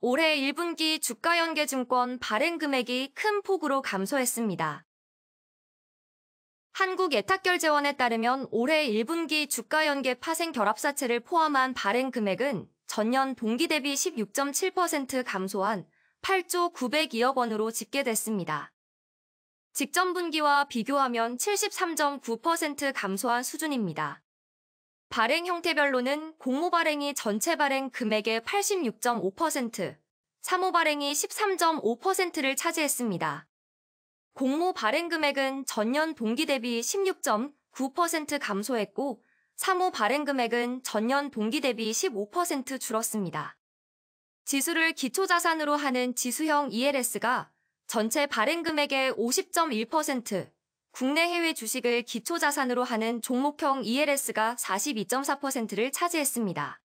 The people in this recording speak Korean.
올해 1분기 주가연계증권 발행 금액이 큰 폭으로 감소했습니다. 한국예탁결제원에 따르면 올해 1분기 주가연계 파생 결합사채를 포함한 발행 금액은 전년 동기 대비 16.7% 감소한 8조 902억 원으로 집계됐습니다. 직전 분기와 비교하면 73.9% 감소한 수준입니다. 발행 형태별로는 공모 발행이 전체 발행 금액의 86.5%, 사모 발행이 13.5%를 차지했습니다. 공모 발행 금액은 전년 동기 대비 16.9% 감소했고, 사모 발행 금액은 전년 동기 대비 15% 줄었습니다. 지수를 기초자산으로 하는 지수형 ELS가 전체 발행 금액의 50.1%, 국내 해외 주식을 기초자산으로 하는 종목형 ELS가 42.4%를 차지했습니다.